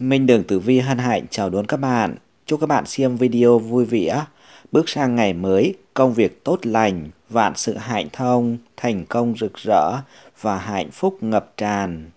Minh Đường Tử Vi hân hạnh chào đón các bạn. Chúc các bạn xem video vui vẻ, bước sang ngày mới, công việc tốt lành, vạn sự hạnh thông, thành công rực rỡ và hạnh phúc ngập tràn.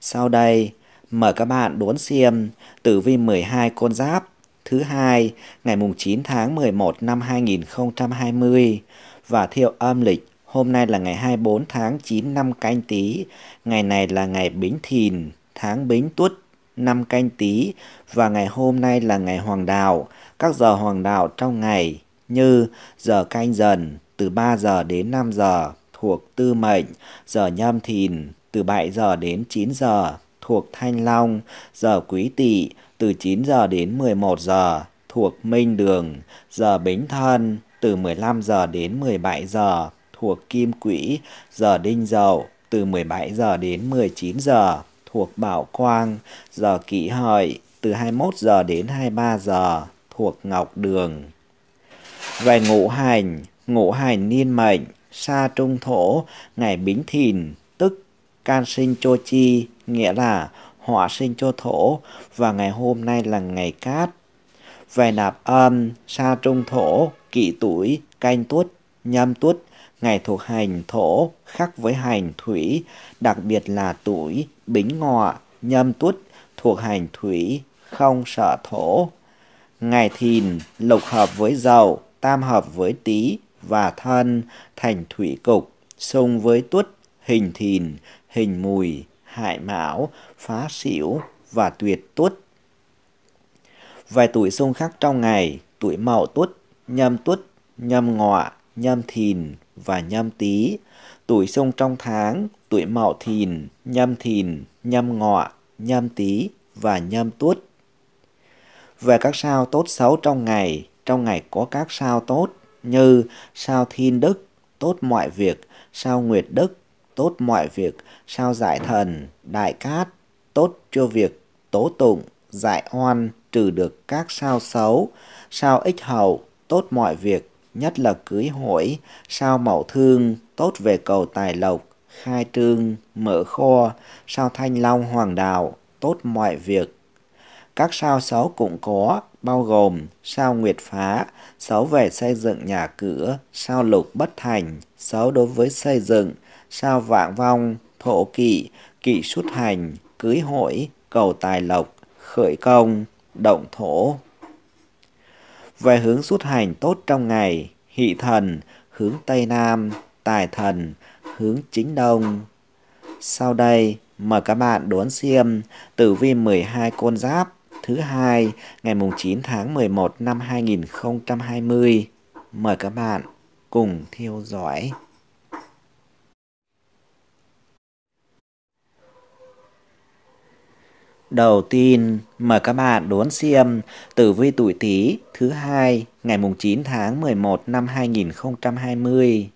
Sau đây, mời các bạn đón xem Tử Vi 12 con giáp thứ hai ngày mùng 9 tháng 11 năm 2020 và theo âm lịch hôm nay là ngày 24 tháng 9 năm canh tý, ngày này là ngày Bính Thìn, tháng Bính Tuất năm canh tý và ngày hôm nay là ngày hoàng đạo. Các giờ hoàng đạo trong ngày như giờ canh dần từ 3 giờ đến 5 giờ thuộc tư mệnh, giờ nhâm thìn từ 7 giờ đến 9 giờ thuộc thanh long, giờ quý tỵ từ 9 giờ đến 11 giờ thuộc minh đường, giờ bính thân từ 15 giờ đến 17 giờ thuộc kim quỹ, giờ đinh dậu từ 17 giờ đến 19 giờ thuộc Bảo Quang, giờ kỷ hợi từ 21 giờ đến 23 giờ thuộc Ngọc Đường. Về ngũ hành, ngũ hành niên mệnh, sa trung thổ, ngày bính thìn, tức can sinh cho chi, nghĩa là họa sinh cho thổ, và ngày hôm nay là ngày cát. Về nạp âm, sa trung thổ, kỵ tuổi, canh tuất, nhâm tuất, ngày thuộc hành thổ khắc với hành thủy, đặc biệt là tuổi bính ngọ, nhâm tuất thuộc hành thủy, không sợ thổ. Ngày thìn lục hợp với dậu, tam hợp với tý và thân thành thủy cục, xung với tuất, hình thìn, hình mùi, hại mão, phá xỉu và tuyệt tuất. Vài tuổi xung khắc trong ngày, tuổi mậu tuất, nhâm tuất, nhâm ngọ, nhâm thìn và nhâm tý. Tuổi xung trong tháng, tuổi Mão Thìn, Nhâm Thìn, Nhâm Ngọ, Nhâm Tý và Nhâm Tuất. Về các sao tốt xấu trong ngày, trong ngày có các sao tốt như sao Thiên Đức, tốt mọi việc, sao Nguyệt Đức, tốt mọi việc, sao Giải Thần, Đại Cát, tốt cho việc, tố tụng, giải oan, trừ được các sao xấu, sao ích hậu, tốt mọi việc, nhất là cưới hỏi, sao mậu thương, tốt về cầu tài lộc, khai trương, mở kho, sao thanh long hoàng đạo, tốt mọi việc. Các sao xấu cũng có, bao gồm sao nguyệt phá, xấu về xây dựng nhà cửa, sao lục bất thành, xấu đối với xây dựng, sao vạn vong, thổ kỵ, kỵ xuất hành, cưới hội, cầu tài lộc, khởi công, động thổ. Về hướng xuất hành tốt trong ngày, hỷ thần, hướng Tây Nam, tài thần, hướng chính đông. Sau đây, mời các bạn đón xem tử vi 12 con giáp thứ hai ngày mùng 9 tháng 11 năm 2020. Mời các bạn cùng theo dõi. Đầu tiên, mời các bạn đón xem tử vi tuổi Tý thứ hai ngày mùng 9 tháng 11 năm 2020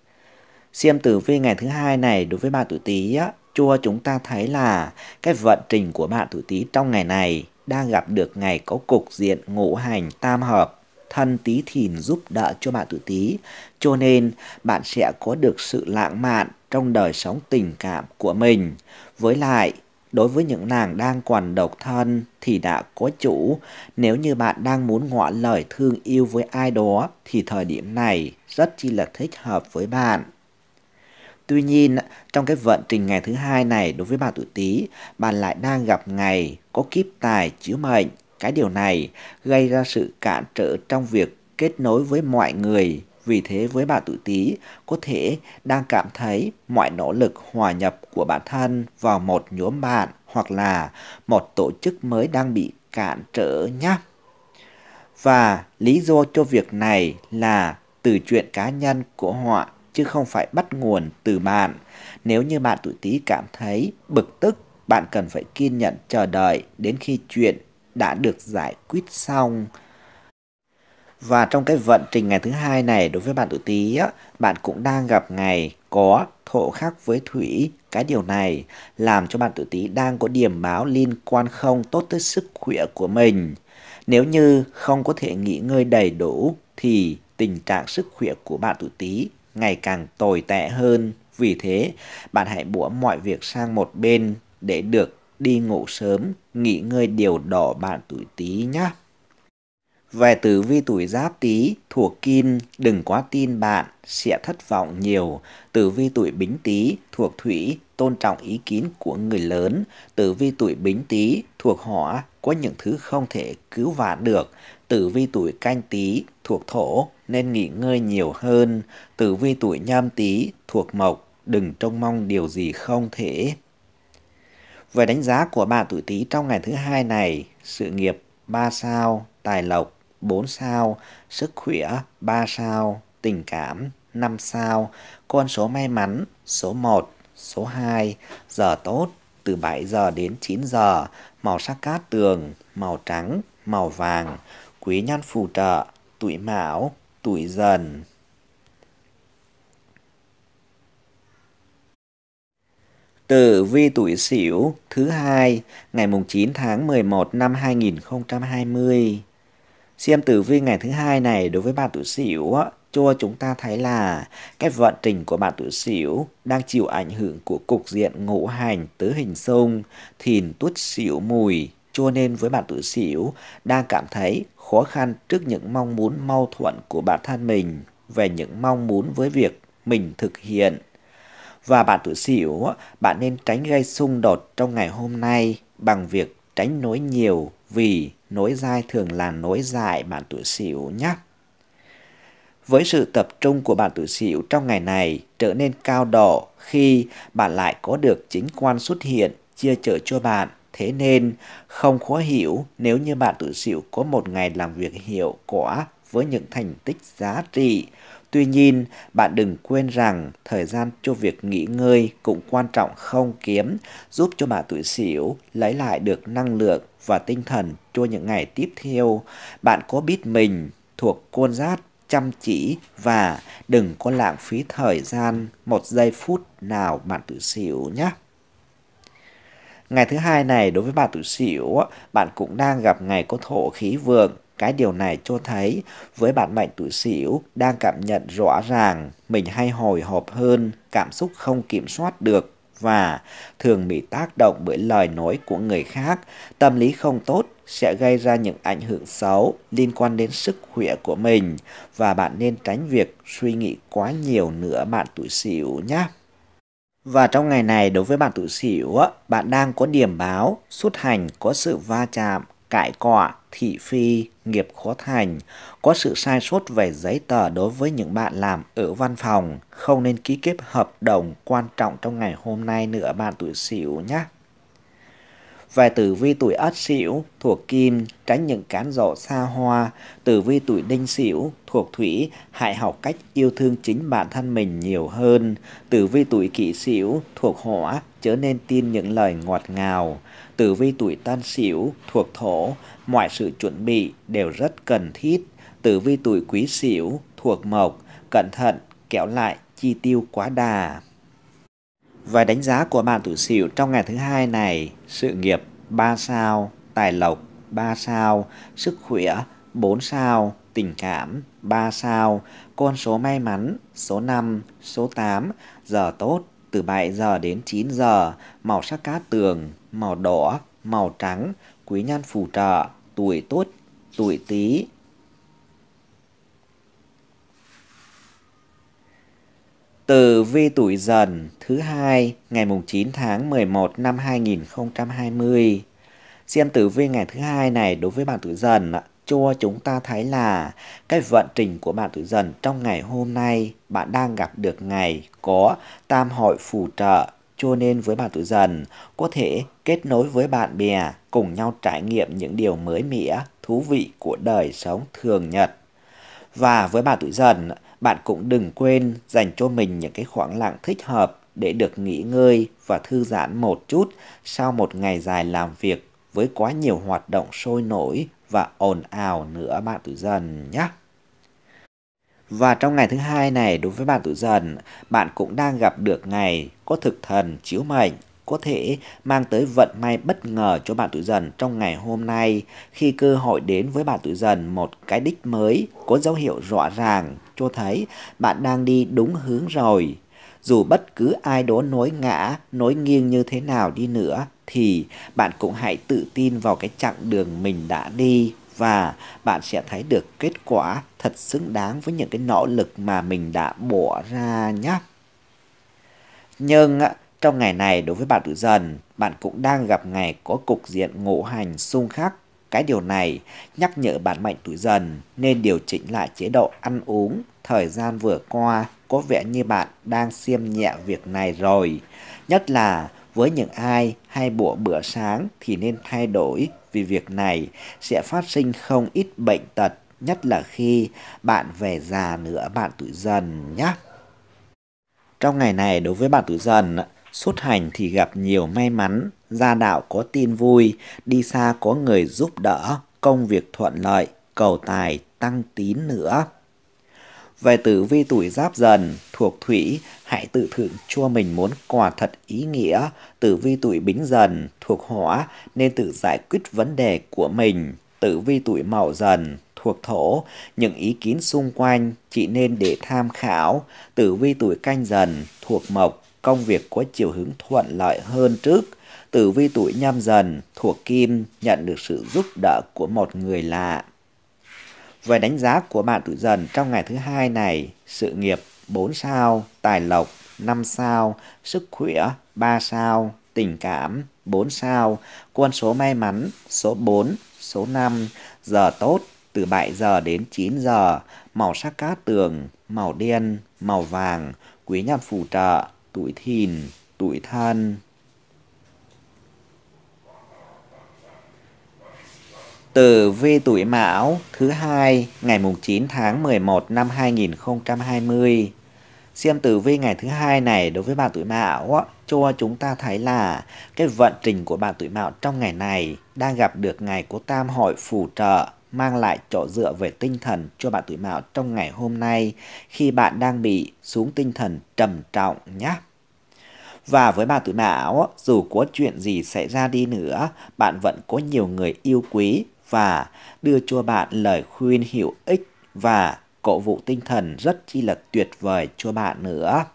xem tử vi ngày thứ hai này đối với bạn tuổi Tý á, cho chúng ta thấy là cái vận trình của bạn tuổi Tý trong ngày này đang gặp được ngày có cục diện ngũ hành tam hợp thân tý thìn giúp đỡ cho bạn tuổi tý Cho nên bạn sẽ có được sự lãng mạn trong đời sống tình cảm của mình. Với lại, đối với những nàng đang còn độc thân thì đã có chủ. Nếu như bạn đang muốn ngỏ lời thương yêu với ai đó thì thời điểm này rất chi là thích hợp với bạn. Tuy nhiên, trong cái vận trình ngày thứ hai này đối với bạn tuổi Tý, bạn lại đang gặp ngày có kiếp tài chiếu mệnh. Cái điều này gây ra sự cản trở trong việc kết nối với mọi người. Vì thế với bạn tuổi Tý có thể đang cảm thấy mọi nỗ lực hòa nhập của bản thân vào một nhóm bạn hoặc là một tổ chức mới đang bị cản trở nhé. Và lý do cho việc này là từ chuyện cá nhân của họ chứ không phải bắt nguồn từ bạn. Nếu như bạn tuổi Tý cảm thấy bực tức, bạn cần phải kiên nhẫn chờ đợi đến khi chuyện đã được giải quyết xong. Và trong cái vận trình ngày thứ hai này đối với bạn tuổi Tý á, bạn cũng đang gặp ngày có thổ khắc với thủy. Cái điều này làm cho bạn tuổi Tý đang có điểm báo liên quan không tốt tới sức khỏe của mình. Nếu như không có thể nghỉ ngơi đầy đủ thì tình trạng sức khỏe của bạn tuổi Tý ngày càng tồi tệ hơn. Vì thế, bạn hãy bỏ mọi việc sang một bên để được đi ngủ sớm, nghỉ ngơi điều độ bạn tuổi Tý nhé. Về tử vi tuổi giáp tý thuộc kim, đừng quá tin bạn, sẽ thất vọng nhiều. Tử vi tuổi bính tý thuộc thủy, tôn trọng ý kiến của người lớn. Tử vi tuổi bính tý thuộc hỏa, có những thứ không thể cứu vãn được. Tử vi tuổi canh tý thuộc thổ, nên nghỉ ngơi nhiều hơn. Tử vi tuổi nham tý thuộc mộc, đừng trông mong điều gì không thể. Về đánh giá của bạn tuổi tý trong ngày thứ hai này, sự nghiệp 3 sao, tài lộc 4 sao, sức khỏe 3 sao, tình cảm 5 sao, con số may mắn số 1, số 2, giờ tốt từ 7 giờ đến 9 giờ, màu sắc cát tường, màu trắng, màu vàng, quý nhân phù trợ, tuổi mão, tuổi dần. Tử vi tuổi Sửu thứ hai ngày mùng 9 tháng 11 năm 2020. Xem tử vi ngày thứ hai này đối với bạn tuổi Sửu cho chúng ta thấy là cái vận trình của bạn tuổi Sửu đang chịu ảnh hưởng của cục diện ngũ hành tứ hình xung, thìn tuất Sửu mùi cho nên với bạn tuổi Sửu đang cảm thấy khó khăn trước những mong muốn mau thuận của bản thân mình về những mong muốn với việc mình thực hiện. Và bạn tuổi sửu bạn nên tránh gây xung đột trong ngày hôm nay bằng việc tránh nối nhiều vì nối dai thường là nối dài bạn tuổi sửu nhé. Với sự tập trung của bạn tuổi sửu trong ngày này trở nên cao độ khi bạn lại có được chính quan xuất hiện chia chở cho bạn Thế nên, không khó hiểu nếu như bạn tự xỉu có một ngày làm việc hiệu quả với những thành tích giá trị. Tuy nhiên, bạn đừng quên rằng thời gian cho việc nghỉ ngơi cũng quan trọng không kém, giúp cho bạn tuổi xỉu lấy lại được năng lượng và tinh thần cho những ngày tiếp theo. Bạn có biết mình thuộc côn giác chăm chỉ và đừng có lãng phí thời gian một giây phút nào bạn tuổi xỉu nhé. Ngày thứ hai này đối với bạn tuổi sửu bạn cũng đang gặp ngày có thổ khí vượng. Cái điều này cho thấy với bạn mệnh tuổi sửu đang cảm nhận rõ ràng mình hay hồi hộp hơn, cảm xúc không kiểm soát được và thường bị tác động bởi lời nói của người khác. Tâm lý không tốt sẽ gây ra những ảnh hưởng xấu liên quan đến sức khỏe của mình và bạn nên tránh việc suy nghĩ quá nhiều nữa bạn tuổi sửu nhé. Và trong ngày này đối với bạn tự xỉu, bạn đang có điểm báo, xuất hành có sự va chạm, cãi cọ, thị phi, nghiệp khó thành, có sự sai sót về giấy tờ đối với những bạn làm ở văn phòng, không nên ký kết hợp đồng quan trọng trong ngày hôm nay nữa bạn tuổi sửu nhé. Về tử vi tuổi Ất Sửu thuộc Kim, tránh những cán dọ xa hoa. Tử vi tuổi Đinh Sửu thuộc Thủy, hãy học cách yêu thương chính bản thân mình nhiều hơn. Tử vi tuổi Kỷ Sửu thuộc Hỏa, chớ nên tin những lời ngọt ngào. Tử vi tuổi Tân Sửu thuộc Thổ, mọi sự chuẩn bị đều rất cần thiết. Tử vi tuổi Quý Sửu thuộc Mộc, cẩn thận kéo lại chi tiêu quá đà. Và đánh giá của bạn tuổi sửu trong ngày thứ hai này, sự nghiệp 3 sao, tài lộc 3 sao, sức khỏe 4 sao, tình cảm 3 sao, con số may mắn số 5, số 8, giờ tốt từ 7 giờ đến 9 giờ, màu sắc cát tường, màu đỏ, màu trắng, quý nhân phù trợ, tuổi tốt, tuổi tí, Từ vi tuổi dần thứ hai ngày mùng 9 tháng 11 năm 2020. Xem tử vi ngày thứ hai này đối với bạn tuổi dần cho chúng ta thấy là cái vận trình của bạn tuổi dần trong ngày hôm nay bạn đang gặp được ngày có tam hội phù trợ cho nên với bạn tuổi dần có thể kết nối với bạn bè cùng nhau trải nghiệm những điều mới mẻ thú vị của đời sống thường nhật và với bạn tuổi dần bạn cũng đừng quên dành cho mình những cái khoảng lặng thích hợp để được nghỉ ngơi và thư giãn một chút sau một ngày dài làm việc với quá nhiều hoạt động sôi nổi và ồn ào nữa bạn tuổi dần nhé. Và trong ngày thứ hai này đối với bạn tuổi dần, bạn cũng đang gặp được ngày có thực thần chiếu mệnh có thể mang tới vận may bất ngờ cho bạn tuổi dần trong ngày hôm nay khi cơ hội đến với bạn tuổi dần một cái đích mới có dấu hiệu rõ ràng cho thấy bạn đang đi đúng hướng rồi. Dù bất cứ ai đó nối ngã, nối nghiêng như thế nào đi nữa thì bạn cũng hãy tự tin vào cái chặng đường mình đã đi và bạn sẽ thấy được kết quả thật xứng đáng với những cái nỗ lực mà mình đã bỏ ra nhé. Nhưng trong ngày này đối với bạn tuổi dần, bạn cũng đang gặp ngày có cục diện ngộ hành xung khắc. Cái điều này nhắc nhở bạn mệnh tuổi dần nên điều chỉnh lại chế độ ăn uống. Thời gian vừa qua có vẻ như bạn đang xiêm nhẹ việc này rồi. Nhất là với những ai hay bữa bữa sáng thì nên thay đổi vì việc này sẽ phát sinh không ít bệnh tật nhất là khi bạn về già nữa bạn tuổi dần nhé. Trong ngày này đối với bạn tuổi dần Xuất hành thì gặp nhiều may mắn, gia đạo có tin vui, đi xa có người giúp đỡ, công việc thuận lợi, cầu tài tăng tín nữa. Về tử vi tuổi giáp dần, thuộc thủy, hãy tự thưởng cho mình muốn quà thật ý nghĩa. Tử vi tuổi bính dần, thuộc hỏa, nên tự giải quyết vấn đề của mình. Tử vi tuổi mậu dần, thuộc thổ, những ý kiến xung quanh chỉ nên để tham khảo. Tử vi tuổi canh dần, thuộc mộc, công việc có chiều hướng thuận lợi hơn trước. Tử vi tuổi nhâm dần thuộc kim nhận được sự giúp đỡ của một người lạ. Về đánh giá của bạn tuổi dần trong ngày thứ hai này, sự nghiệp 4 sao, tài lộc 5 sao, sức khỏe 3 sao, tình cảm 4 sao, quân số may mắn số 4, số 5, giờ tốt từ 7 giờ đến 9 giờ, màu sắc cát tường, màu đen, màu vàng, quý nhân phù trợ, tuổi thìn, tuổi than. Tử vi tuổi Mão thứ hai ngày mùng 9 tháng 11 năm 2020. Xem tử vi ngày thứ hai này đối với bạn tuổi Mão cho chúng ta thấy là cái vận trình của bạn tuổi Mão trong ngày này đang gặp được ngày của Tam hội phù trợ mang lại chỗ dựa về tinh thần cho bạn tuổi mão trong ngày hôm nay khi bạn đang bị xuống tinh thần trầm trọng nhé. Và với bạn tuổi mão, dù có chuyện gì xảy ra đi nữa, bạn vẫn có nhiều người yêu quý và đưa cho bạn lời khuyên hữu ích và cổ vũ tinh thần rất chi là tuyệt vời cho bạn nữa.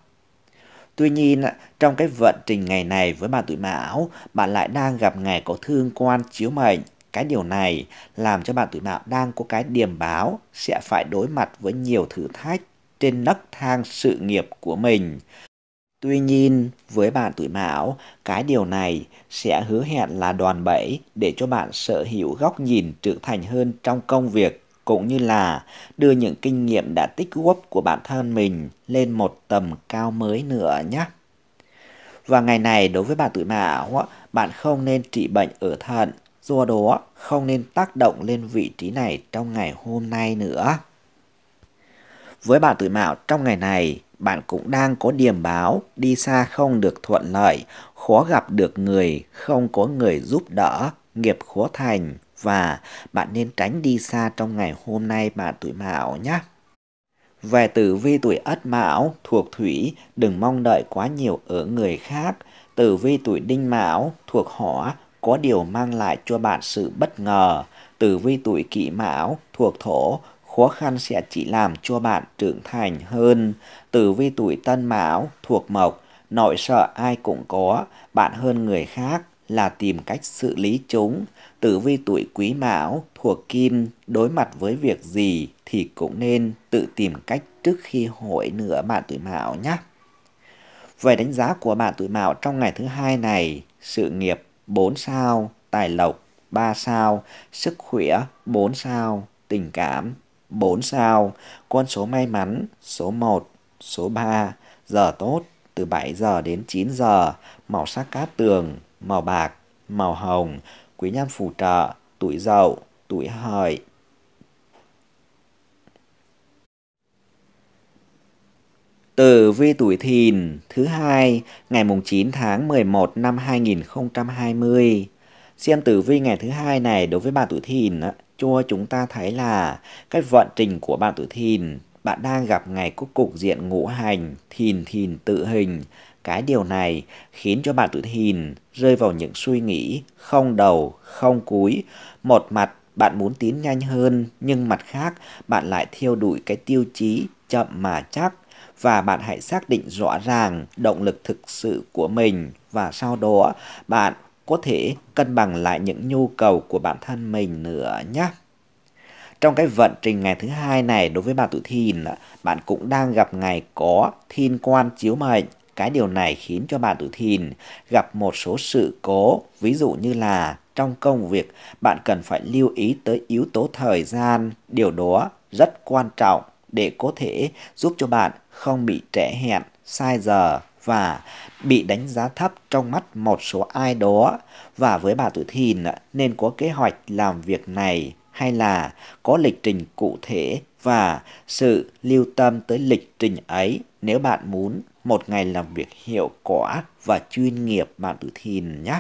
Tuy nhiên, trong cái vận trình ngày này với bạn tuổi mão, bạn lại đang gặp ngày có thương quan chiếu mệnh cái điều này làm cho bạn tuổi mão đang có cái điểm báo sẽ phải đối mặt với nhiều thử thách trên nấc thang sự nghiệp của mình. Tuy nhiên, với bạn tuổi mão, cái điều này sẽ hứa hẹn là đoàn bẫy để cho bạn sở hữu góc nhìn trưởng thành hơn trong công việc cũng như là đưa những kinh nghiệm đã tích góp của bản thân mình lên một tầm cao mới nữa nhé. Và ngày này đối với bạn tuổi mão, bạn không nên trị bệnh ở thận do đó không nên tác động lên vị trí này trong ngày hôm nay nữa. Với bạn tuổi mão trong ngày này, bạn cũng đang có điểm báo đi xa không được thuận lợi, khó gặp được người, không có người giúp đỡ, nghiệp khó thành và bạn nên tránh đi xa trong ngày hôm nay bạn tuổi mão nhé. Về tử vi tuổi ất mão thuộc thủy, đừng mong đợi quá nhiều ở người khác. Tử vi tuổi đinh mão thuộc hỏa, có điều mang lại cho bạn sự bất ngờ. Tử vi tuổi kỷ mão thuộc thổ, khó khăn sẽ chỉ làm cho bạn trưởng thành hơn. Tử vi tuổi tân mão thuộc mộc, nội sợ ai cũng có, bạn hơn người khác là tìm cách xử lý chúng. Tử vi tuổi quý mão thuộc kim, đối mặt với việc gì thì cũng nên tự tìm cách trước khi hội nữa bạn tuổi mão nhé. Về đánh giá của bạn tuổi mão trong ngày thứ hai này, sự nghiệp 4 sao, tài lộc 3 sao, sức khỏe 4 sao, tình cảm 4 sao, con số may mắn số 1, số 3, giờ tốt từ 7 giờ đến 9 giờ, màu sắc cát tường, màu bạc, màu hồng, quý nhân phù trợ, tuổi dậu, tuổi hợi, Tử vi tuổi thìn thứ hai ngày mùng 9 tháng 11 năm 2020. Xem tử vi ngày thứ hai này đối với bạn tuổi thìn cho chúng ta thấy là cái vận trình của bạn tuổi thìn bạn đang gặp ngày có cục diện ngũ hành thìn thìn tự hình cái điều này khiến cho bạn tuổi thìn rơi vào những suy nghĩ không đầu không cuối một mặt bạn muốn tiến nhanh hơn nhưng mặt khác bạn lại theo đuổi cái tiêu chí chậm mà chắc và bạn hãy xác định rõ ràng động lực thực sự của mình và sau đó bạn có thể cân bằng lại những nhu cầu của bản thân mình nữa nhé. Trong cái vận trình ngày thứ hai này đối với bà tuổi thìn, bạn cũng đang gặp ngày có thiên quan chiếu mệnh. Cái điều này khiến cho bạn tuổi thìn gặp một số sự cố, ví dụ như là trong công việc bạn cần phải lưu ý tới yếu tố thời gian, điều đó rất quan trọng để có thể giúp cho bạn không bị trễ hẹn, sai giờ và bị đánh giá thấp trong mắt một số ai đó. Và với bà tuổi thìn nên có kế hoạch làm việc này hay là có lịch trình cụ thể và sự lưu tâm tới lịch trình ấy nếu bạn muốn một ngày làm việc hiệu quả và chuyên nghiệp bạn tuổi thìn nhé.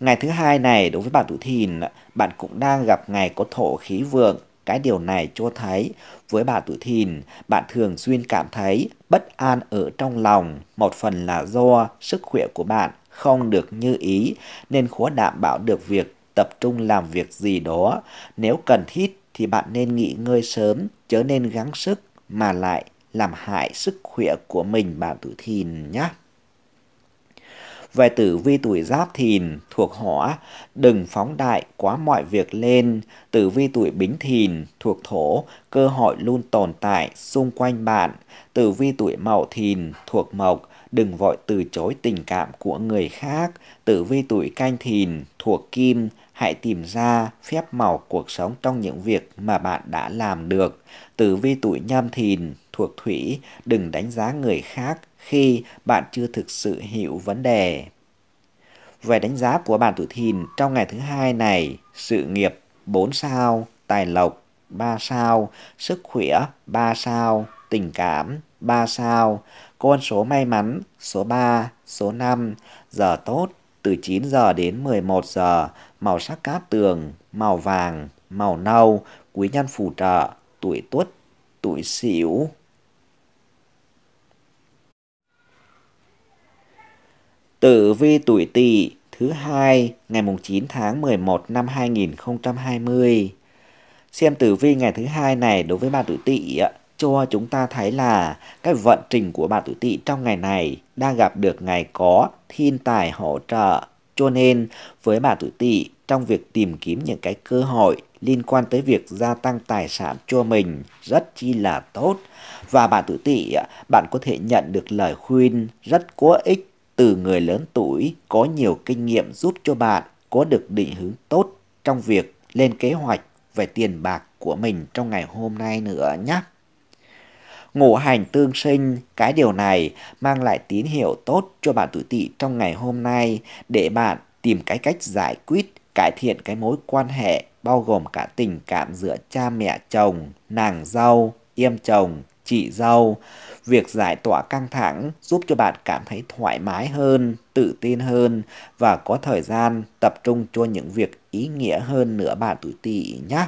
Ngày thứ hai này đối với bạn tuổi thìn, bạn cũng đang gặp ngày có thổ khí vượng cái điều này cho thấy với bà tuổi thìn, bạn thường xuyên cảm thấy bất an ở trong lòng, một phần là do sức khỏe của bạn không được như ý nên khó đảm bảo được việc tập trung làm việc gì đó. Nếu cần thiết thì bạn nên nghỉ ngơi sớm, chớ nên gắng sức mà lại làm hại sức khỏe của mình bạn tuổi thìn nhé. Về tử vi tuổi giáp thìn thuộc hỏa, đừng phóng đại quá mọi việc lên. Tử vi tuổi bính thìn thuộc thổ, cơ hội luôn tồn tại xung quanh bạn. Tử vi tuổi mậu thìn thuộc mộc, đừng vội từ chối tình cảm của người khác. Tử vi tuổi canh thìn thuộc kim, hãy tìm ra phép màu cuộc sống trong những việc mà bạn đã làm được. Tử vi tuổi nhâm thìn thuộc thủy, đừng đánh giá người khác, khi bạn chưa thực sự hiểu vấn đề. Về đánh giá của bạn tuổi thìn trong ngày thứ hai này, sự nghiệp 4 sao, tài lộc 3 sao, sức khỏe 3 sao, tình cảm 3 sao, con số may mắn số 3, số 5, giờ tốt từ 9 giờ đến 11 giờ, màu sắc cát tường, màu vàng, màu nâu, quý nhân phù trợ, tuổi tuất, tuổi sửu, Tử vi tuổi Tỵ thứ hai ngày mùng 9 tháng 11 năm 2020. Xem tử vi ngày thứ hai này đối với bạn tuổi Tỵ cho chúng ta thấy là cái vận trình của bạn tuổi Tỵ trong ngày này đang gặp được ngày có thiên tài hỗ trợ. Cho nên với bạn tuổi Tỵ trong việc tìm kiếm những cái cơ hội liên quan tới việc gia tăng tài sản cho mình rất chi là tốt và bạn tuổi tỵ bạn có thể nhận được lời khuyên rất có ích từ người lớn tuổi có nhiều kinh nghiệm giúp cho bạn có được định hướng tốt trong việc lên kế hoạch về tiền bạc của mình trong ngày hôm nay nữa nhé. Ngũ hành tương sinh, cái điều này mang lại tín hiệu tốt cho bạn tuổi tỵ trong ngày hôm nay để bạn tìm cái cách giải quyết, cải thiện cái mối quan hệ bao gồm cả tình cảm giữa cha mẹ chồng, nàng dâu, em chồng, trị dâu Việc giải tỏa căng thẳng giúp cho bạn cảm thấy thoải mái hơn, tự tin hơn và có thời gian tập trung cho những việc ý nghĩa hơn nữa bạn tuổi tỵ nhé.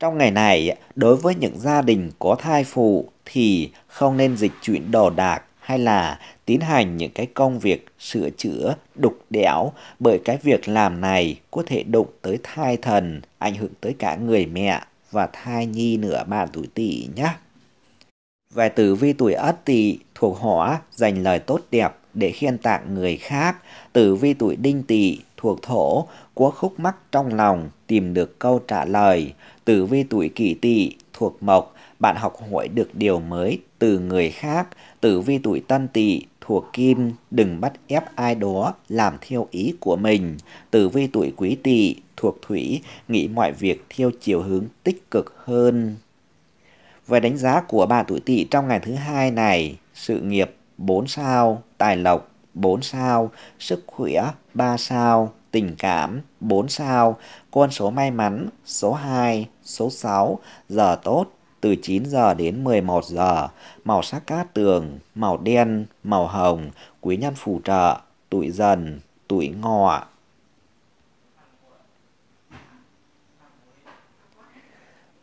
Trong ngày này, đối với những gia đình có thai phụ thì không nên dịch chuyển đồ đạc hay là tiến hành những cái công việc sửa chữa, đục đẽo bởi cái việc làm này có thể đụng tới thai thần, ảnh hưởng tới cả người mẹ và thai nhi nữa bạn tuổi tỵ nhé. Về tử vi tuổi Ất Tỵ thuộc Hỏa dành lời tốt đẹp để khen tặng người khác. Tử vi tuổi Đinh Tỵ thuộc Thổ có khúc mắc trong lòng tìm được câu trả lời. Tử vi tuổi Kỷ Tỵ thuộc Mộc bạn học hỏi được điều mới từ người khác. Tử vi tuổi Tân Tỵ thuộc Kim đừng bắt ép ai đó làm theo ý của mình. Tử vi tuổi Quý Tỵ thuộc Thủy nghĩ mọi việc theo chiều hướng tích cực hơn. Về đánh giá của bà tuổi tỵ trong ngày thứ hai này, sự nghiệp 4 sao, tài lộc 4 sao, sức khỏe 3 sao, tình cảm 4 sao, con số may mắn số 2, số 6, giờ tốt từ 9 giờ đến 11 giờ, màu sắc cát tường, màu đen, màu hồng, quý nhân phù trợ, tuổi dần, tuổi ngọ.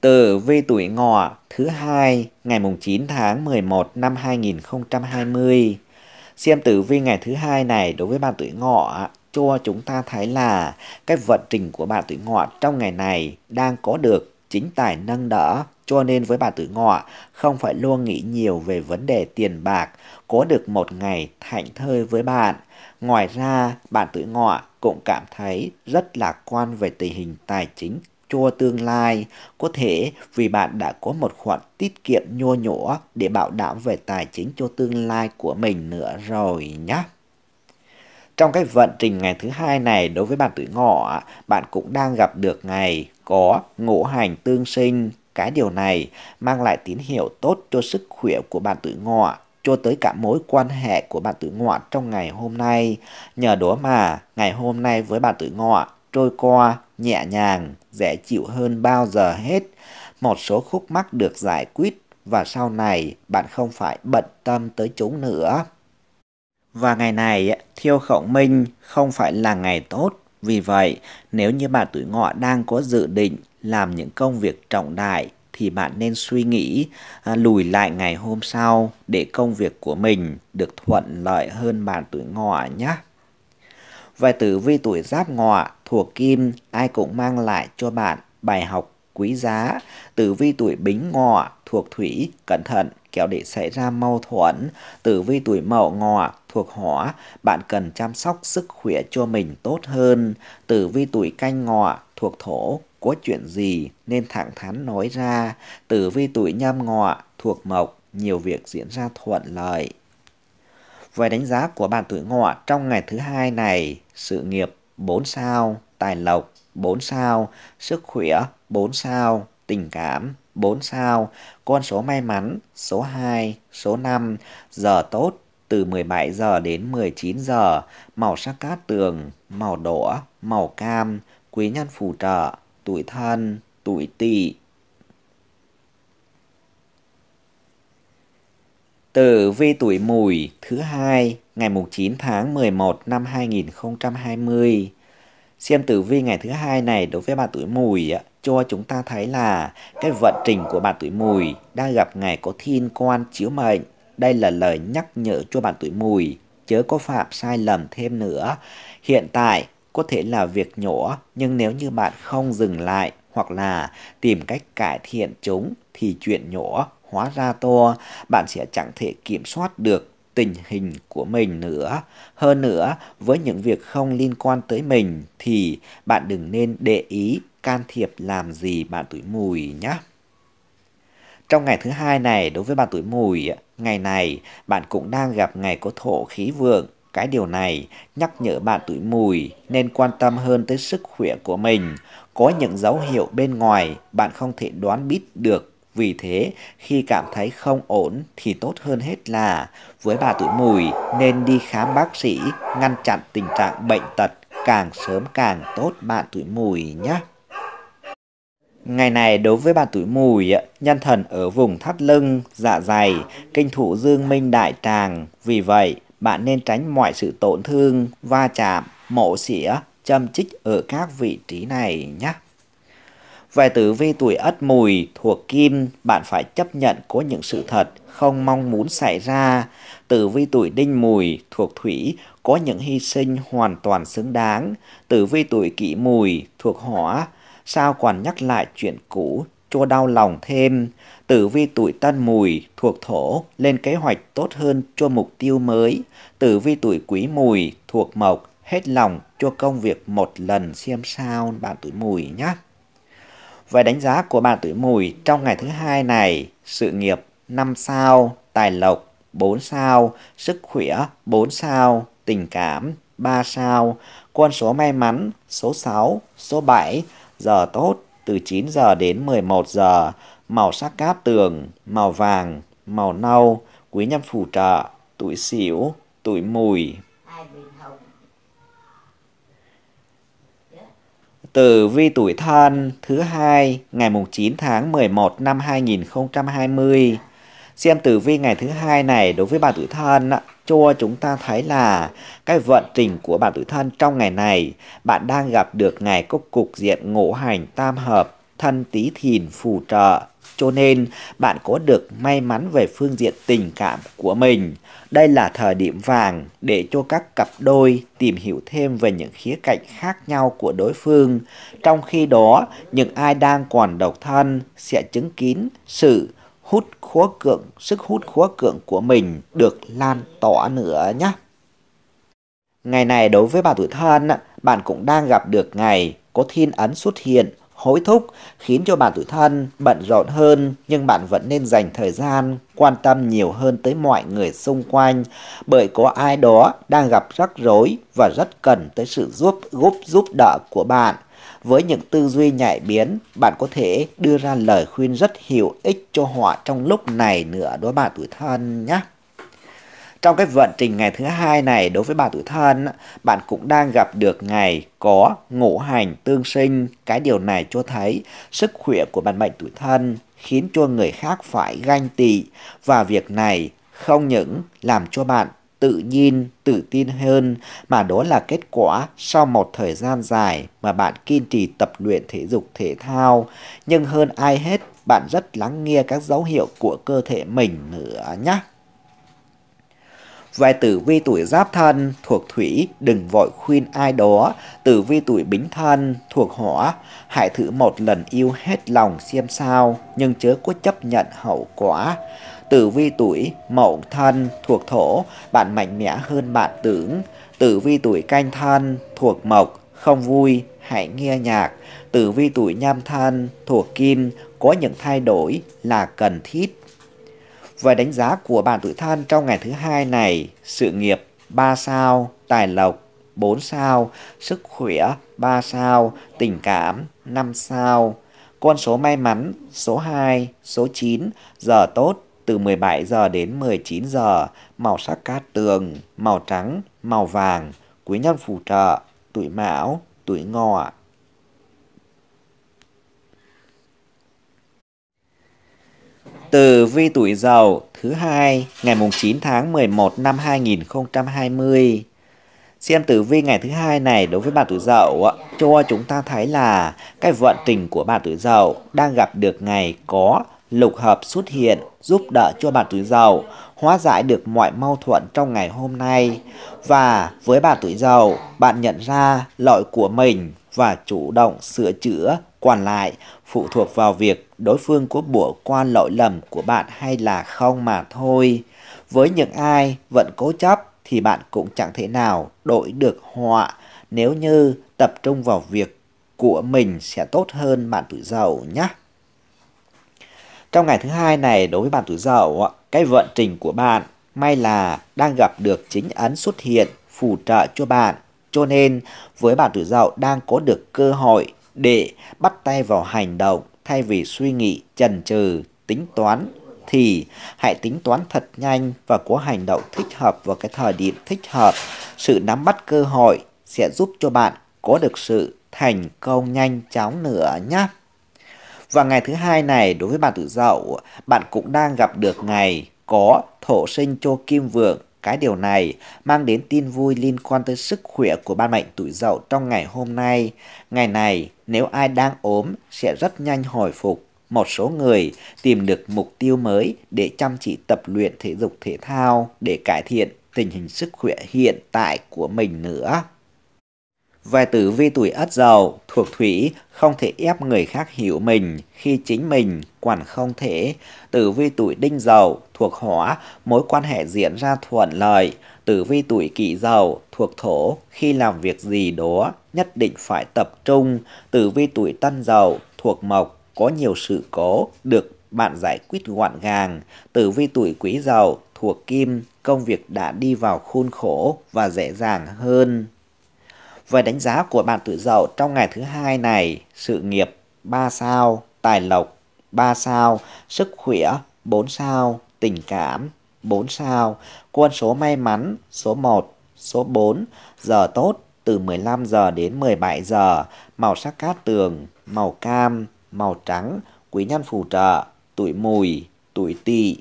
Tử vi tuổi ngọ thứ hai ngày mùng 9 tháng 11 năm 2020. Xem tử vi ngày thứ hai này đối với bạn tuổi ngọ cho chúng ta thấy là cái vận trình của bạn tuổi ngọ trong ngày này đang có được chính tài nâng đỡ cho nên với bạn tuổi ngọ không phải luôn nghĩ nhiều về vấn đề tiền bạc có được một ngày thảnh thơi với bạn ngoài ra bạn tuổi ngọ cũng cảm thấy rất lạc quan về tình hình tài chính cho tương lai. Có thể vì bạn đã có một khoản tiết kiệm nhô nhổ để bảo đảm về tài chính cho tương lai của mình nữa rồi nhé. Trong cái vận trình ngày thứ hai này đối với bạn tuổi ngọ, bạn cũng đang gặp được ngày có ngũ hành tương sinh. Cái điều này mang lại tín hiệu tốt cho sức khỏe của bạn tuổi ngọ cho tới cả mối quan hệ của bạn tuổi ngọ trong ngày hôm nay. Nhờ đó mà ngày hôm nay với bạn tuổi ngọ trôi qua nhẹ nhàng, dễ chịu hơn bao giờ hết. Một số khúc mắc được giải quyết và sau này bạn không phải bận tâm tới chúng nữa. Và ngày này, thiêu khổng minh không phải là ngày tốt. Vì vậy, nếu như bạn tuổi ngọ đang có dự định làm những công việc trọng đại thì bạn nên suy nghĩ à, lùi lại ngày hôm sau để công việc của mình được thuận lợi hơn bạn tuổi ngọ nhé. Và tử vi tuổi giáp ngọ thuộc kim ai cũng mang lại cho bạn bài học quý giá. Tử vi tuổi bính ngọ thuộc thủy cẩn thận kéo để xảy ra mâu thuẫn. Tử vi tuổi mậu ngọ thuộc hỏa bạn cần chăm sóc sức khỏe cho mình tốt hơn. Tử vi tuổi canh ngọ thuộc thổ có chuyện gì nên thẳng thắn nói ra. Tử vi tuổi nhâm ngọ thuộc mộc nhiều việc diễn ra thuận lợi. Về đánh giá của bạn tuổi ngọ trong ngày thứ hai này, sự nghiệp 4 sao, tài lộc 4 sao, sức khỏe 4 sao, tình cảm 4 sao, con số may mắn số 2, số 5, giờ tốt từ 17 giờ đến 19 giờ, màu sắc cát tường, màu đỏ, màu cam, quý nhân phù trợ, tuổi thân, tuổi tỵ. Tử vi tuổi mùi thứ hai ngày 9 tháng 11 năm 2020. Xem tử vi ngày thứ hai này đối với bà tuổi mùi cho chúng ta thấy là cái vận trình của bà tuổi mùi đang gặp ngày có thiên quan chiếu mệnh. Đây là lời nhắc nhở cho bạn tuổi mùi, chớ có phạm sai lầm thêm nữa. Hiện tại có thể là việc nhỏ, nhưng nếu như bạn không dừng lại hoặc là tìm cách cải thiện chúng thì chuyện nhỏ hóa ra to, bạn sẽ chẳng thể kiểm soát được tình hình của mình nữa. Hơn nữa, với những việc không liên quan tới mình thì bạn đừng nên để ý can thiệp làm gì bạn tuổi mùi nhé. Trong ngày thứ hai này, đối với bạn tuổi mùi, ngày này bạn cũng đang gặp ngày có thổ khí vượng. Cái điều này nhắc nhở bạn tuổi mùi nên quan tâm hơn tới sức khỏe của mình. Có những dấu hiệu bên ngoài bạn không thể đoán biết được vì thế, khi cảm thấy không ổn thì tốt hơn hết là với bà tuổi mùi nên đi khám bác sĩ ngăn chặn tình trạng bệnh tật càng sớm càng tốt bạn tuổi mùi nhé. Ngày này đối với bạn tuổi mùi, nhân thần ở vùng thắt lưng, dạ dày, kinh thủ dương minh đại tràng. Vì vậy, bạn nên tránh mọi sự tổn thương, va chạm, mổ xỉa, châm chích ở các vị trí này nhé. Về tử vi tuổi ất mùi thuộc kim, bạn phải chấp nhận có những sự thật không mong muốn xảy ra. Tử vi tuổi đinh mùi thuộc thủy có những hy sinh hoàn toàn xứng đáng. Tử vi tuổi kỷ mùi thuộc hỏa, sao còn nhắc lại chuyện cũ cho đau lòng thêm. Tử vi tuổi tân mùi thuộc thổ lên kế hoạch tốt hơn cho mục tiêu mới. Tử vi tuổi quý mùi thuộc mộc hết lòng cho công việc một lần xem sao bạn tuổi mùi nhé. Về đánh giá của bạn tuổi mùi trong ngày thứ hai này, sự nghiệp 5 sao, tài lộc 4 sao, sức khỏe 4 sao, tình cảm 3 sao, con số may mắn số 6, số 7, giờ tốt từ 9 giờ đến 11 giờ, màu sắc cát tường, màu vàng, màu nâu, quý nhân phù trợ, tuổi xỉu, tuổi mùi Tử vi tuổi thân thứ hai ngày mùng 9 tháng 11 năm 2020. Xem tử vi ngày thứ hai này đối với bạn tuổi thân cho chúng ta thấy là cái vận trình của bạn tuổi thân trong ngày này bạn đang gặp được ngày có cục diện ngũ hành tam hợp thân tí thìn phù trợ cho nên bạn có được may mắn về phương diện tình cảm của mình. Đây là thời điểm vàng để cho các cặp đôi tìm hiểu thêm về những khía cạnh khác nhau của đối phương. Trong khi đó, những ai đang còn độc thân sẽ chứng kiến sự hút khóa cưỡng, sức hút khóa cưỡng của mình được lan tỏa nữa nhé. Ngày này đối với bạn tuổi thân, bạn cũng đang gặp được ngày có thiên ấn xuất hiện hối thúc khiến cho bạn tuổi thân bận rộn hơn nhưng bạn vẫn nên dành thời gian quan tâm nhiều hơn tới mọi người xung quanh bởi có ai đó đang gặp rắc rối và rất cần tới sự giúp giúp giúp đỡ của bạn. Với những tư duy nhạy biến, bạn có thể đưa ra lời khuyên rất hữu ích cho họ trong lúc này nữa đó bạn tuổi thân nhé. Trong cái vận trình ngày thứ hai này đối với bà tuổi thân, bạn cũng đang gặp được ngày có ngũ hành tương sinh. Cái điều này cho thấy sức khỏe của bạn mệnh tuổi thân khiến cho người khác phải ganh tị và việc này không những làm cho bạn tự nhiên, tự tin hơn mà đó là kết quả sau một thời gian dài mà bạn kiên trì tập luyện thể dục thể thao. Nhưng hơn ai hết, bạn rất lắng nghe các dấu hiệu của cơ thể mình nữa nhé. Về tử vi tuổi giáp thân thuộc thủy, đừng vội khuyên ai đó. Tử vi tuổi bính thân thuộc hỏa, hãy thử một lần yêu hết lòng xem sao, nhưng chớ có chấp nhận hậu quả. Tử vi tuổi mậu thân thuộc thổ, bạn mạnh mẽ hơn bạn tưởng. Tử vi tuổi canh thân thuộc mộc, không vui, hãy nghe nhạc. Tử vi tuổi nhâm thân thuộc kim, có những thay đổi là cần thiết và đánh giá của bạn tuổi thân trong ngày thứ hai này, sự nghiệp 3 sao, tài lộc 4 sao, sức khỏe 3 sao, tình cảm 5 sao. Con số may mắn số 2, số 9, giờ tốt từ 17 giờ đến 19 giờ, màu sắc cát tường, màu trắng, màu vàng, quý nhân phù trợ, tuổi mão, tuổi ngọ, Từ vi tuổi dậu thứ hai ngày mùng 9 tháng 11 năm 2020. Xem tử vi ngày thứ hai này đối với bạn tuổi dậu cho chúng ta thấy là cái vận trình của bạn tuổi dậu đang gặp được ngày có lục hợp xuất hiện giúp đỡ cho bạn tuổi dậu hóa giải được mọi mâu thuẫn trong ngày hôm nay và với bạn tuổi dậu bạn nhận ra lỗi của mình và chủ động sửa chữa còn lại phụ thuộc vào việc đối phương của bủa qua lỗi lầm của bạn hay là không mà thôi. Với những ai vẫn cố chấp thì bạn cũng chẳng thể nào đổi được họa nếu như tập trung vào việc của mình sẽ tốt hơn bạn tuổi dậu nhé. Trong ngày thứ hai này đối với bạn tuổi dậu, cái vận trình của bạn may là đang gặp được chính ấn xuất hiện phù trợ cho bạn. Cho nên với bạn tuổi dậu đang có được cơ hội để bắt tay vào hành động thay vì suy nghĩ, chần chừ, tính toán thì hãy tính toán thật nhanh và có hành động thích hợp vào cái thời điểm thích hợp. Sự nắm bắt cơ hội sẽ giúp cho bạn có được sự thành công nhanh chóng nữa nhé. Và ngày thứ hai này đối với bạn tuổi dậu, bạn cũng đang gặp được ngày có thổ sinh cho kim vượng. Cái điều này mang đến tin vui liên quan tới sức khỏe của ban mệnh tuổi dậu trong ngày hôm nay. Ngày này nếu ai đang ốm sẽ rất nhanh hồi phục. Một số người tìm được mục tiêu mới để chăm chỉ tập luyện thể dục thể thao để cải thiện tình hình sức khỏe hiện tại của mình nữa. Về tử vi tuổi ất dậu thuộc thủy không thể ép người khác hiểu mình khi chính mình quản không thể. Tử vi tuổi đinh dậu thuộc hỏa mối quan hệ diễn ra thuận lợi. Tử vi tuổi kỷ dậu thuộc thổ khi làm việc gì đó nhất định phải tập trung. Tử vi tuổi tân dậu thuộc mộc có nhiều sự cố được bạn giải quyết gọn gàng. Tử vi tuổi quý dậu thuộc kim công việc đã đi vào khuôn khổ và dễ dàng hơn. Về đánh giá của bạn tuổi dậu trong ngày thứ hai này, sự nghiệp 3 sao, tài lộc 3 sao, sức khỏe 4 sao, tình cảm 4 sao, quân số may mắn số 1, số 4, giờ tốt từ 15 giờ đến 17 giờ, màu sắc cát tường, màu cam, màu trắng, quý nhân phù trợ, tuổi mùi, tuổi tỵ.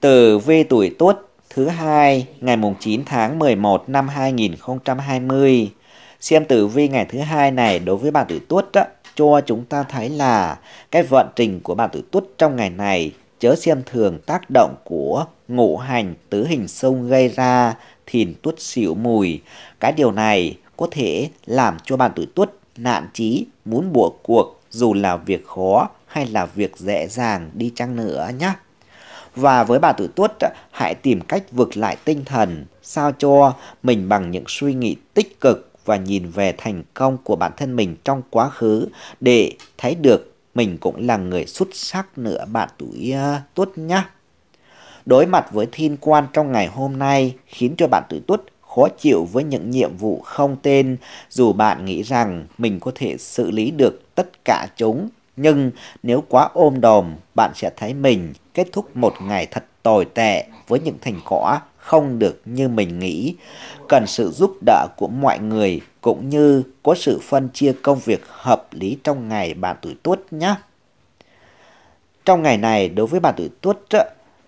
từ vi tuổi tuất Thứ hai, ngày mùng 9 tháng 11 năm 2020, xem tử vi ngày thứ hai này đối với bạn tuổi tuất đó, cho chúng ta thấy là cái vận trình của bạn tuổi tuất trong ngày này chớ xem thường tác động của ngũ hành tứ hình sông gây ra thìn tuất xỉu mùi. Cái điều này có thể làm cho bạn tuổi tuất nạn chí muốn bủa cuộc dù là việc khó hay là việc dễ dàng đi chăng nữa nhé. Và với bà tuổi tuất, hãy tìm cách vực lại tinh thần, sao cho mình bằng những suy nghĩ tích cực và nhìn về thành công của bản thân mình trong quá khứ để thấy được mình cũng là người xuất sắc nữa bạn tuổi uh, à, tuất nhé. Đối mặt với thiên quan trong ngày hôm nay khiến cho bạn tuổi tuất khó chịu với những nhiệm vụ không tên dù bạn nghĩ rằng mình có thể xử lý được tất cả chúng nhưng nếu quá ôm đồm, bạn sẽ thấy mình kết thúc một ngày thật tồi tệ với những thành quả không được như mình nghĩ. Cần sự giúp đỡ của mọi người cũng như có sự phân chia công việc hợp lý trong ngày bạn tuổi tuất nhé. Trong ngày này, đối với bạn tuổi tuất,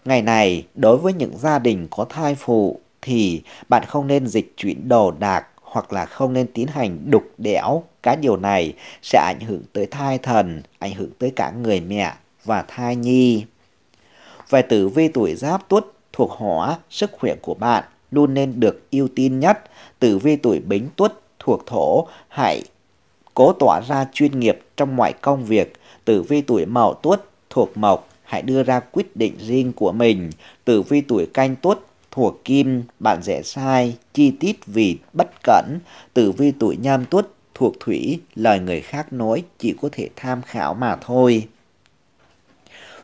ngày này đối với những gia đình có thai phụ thì bạn không nên dịch chuyển đồ đạc hoặc là không nên tiến hành đục đẽo. Cái điều này sẽ ảnh hưởng tới thai thần, ảnh hưởng tới cả người mẹ và thai nhi. Về tử vi tuổi giáp tuất thuộc hỏa, sức khỏe của bạn luôn nên được ưu tiên nhất. Tử vi tuổi bính tuất thuộc thổ, hãy cố tỏa ra chuyên nghiệp trong mọi công việc. Tử vi tuổi mậu tuất thuộc mộc, hãy đưa ra quyết định riêng của mình. Tử vi tuổi canh tuất thuộc kim, bạn dễ sai, chi tiết vì bất cẩn, tử vi tuổi nhâm tuất, thuộc thủy, lời người khác nói chỉ có thể tham khảo mà thôi.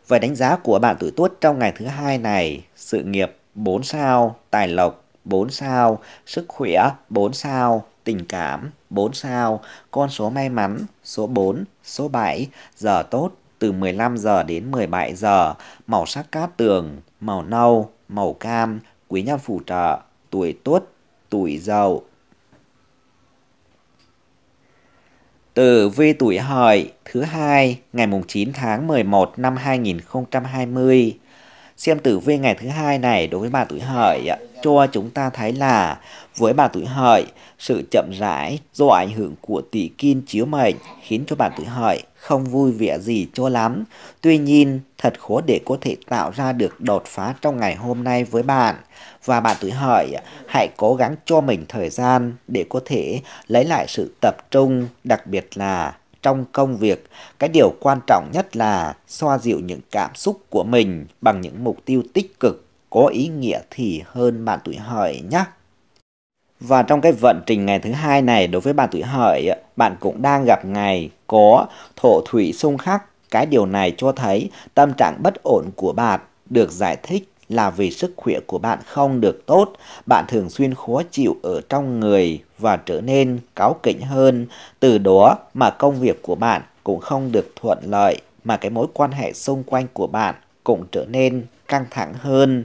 Về đánh giá của bạn tuổi tuất trong ngày thứ hai này, sự nghiệp 4 sao, tài lộc 4 sao, sức khỏe 4 sao, tình cảm 4 sao, con số may mắn số 4, số 7, giờ tốt từ 15 giờ đến 17 giờ, màu sắc cát tường, màu nâu, màu cam, quý nhân phù trợ, tuổi tốt, tuổi giàu. Tử vi tuổi hợi thứ hai ngày mùng 9 tháng 11 năm 2020. Xem tử vi ngày thứ hai này đối với bà tuổi hợi ạ cho chúng ta thấy là với bạn tuổi hợi, sự chậm rãi do ảnh hưởng của tỷ kim chiếu mệnh khiến cho bạn tuổi hợi không vui vẻ gì cho lắm. Tuy nhiên, thật khó để có thể tạo ra được đột phá trong ngày hôm nay với bạn. Và bạn tuổi hợi, hãy cố gắng cho mình thời gian để có thể lấy lại sự tập trung, đặc biệt là trong công việc. Cái điều quan trọng nhất là xoa dịu những cảm xúc của mình bằng những mục tiêu tích cực có ý nghĩa thì hơn bạn tuổi hợi nhé. Và trong cái vận trình ngày thứ hai này đối với bạn tuổi hợi, bạn cũng đang gặp ngày có thổ thủy xung khắc. Cái điều này cho thấy tâm trạng bất ổn của bạn được giải thích là vì sức khỏe của bạn không được tốt, bạn thường xuyên khó chịu ở trong người và trở nên cáu kỉnh hơn, từ đó mà công việc của bạn cũng không được thuận lợi mà cái mối quan hệ xung quanh của bạn cũng trở nên căng thẳng hơn.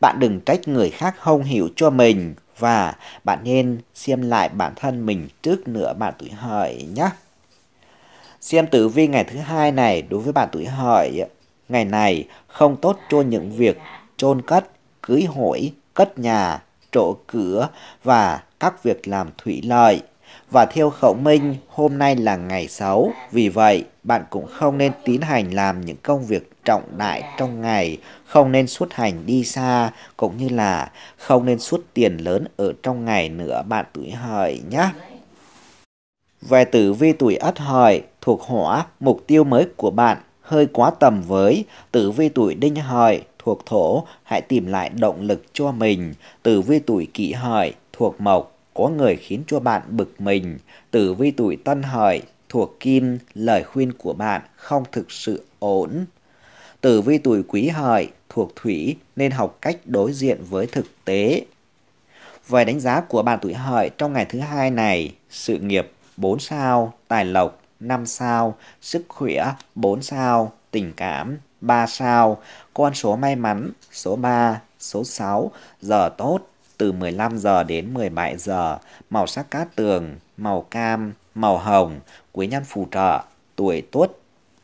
Bạn đừng trách người khác không hiểu cho mình và bạn nên xem lại bản thân mình trước nữa. bạn tuổi hợi nhé. Xem tử vi ngày thứ hai này đối với bạn tuổi hợi, ngày này không tốt cho những việc chôn cất, cưới hỏi, cất nhà, trổ cửa và các việc làm thủy lợi. Và theo khẩu minh, hôm nay là ngày xấu, vì vậy bạn cũng không nên tiến hành làm những công việc trọng đại trong ngày không nên xuất hành đi xa cũng như là không nên xuất tiền lớn ở trong ngày nữa bạn tuổi hợi nhé. Về tử vi tuổi ất hợi thuộc hỏa, mục tiêu mới của bạn hơi quá tầm với tử vi tuổi đinh hợi thuộc thổ, hãy tìm lại động lực cho mình. Tử vi tuổi kỷ hợi thuộc mộc, có người khiến cho bạn bực mình. Tử vi tuổi tân hợi thuộc kim, lời khuyên của bạn không thực sự ổn. Tử vi tuổi quý hợi thuộc thủy nên học cách đối diện với thực tế. Về đánh giá của bạn tuổi hợi trong ngày thứ hai này, sự nghiệp 4 sao, tài lộc 5 sao, sức khỏe 4 sao, tình cảm 3 sao, con số may mắn số 3, số 6, giờ tốt từ 15 giờ đến 17 giờ, màu sắc cát tường, màu cam, màu hồng, quý nhân phù trợ, tuổi tuất,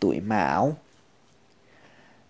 tuổi mão,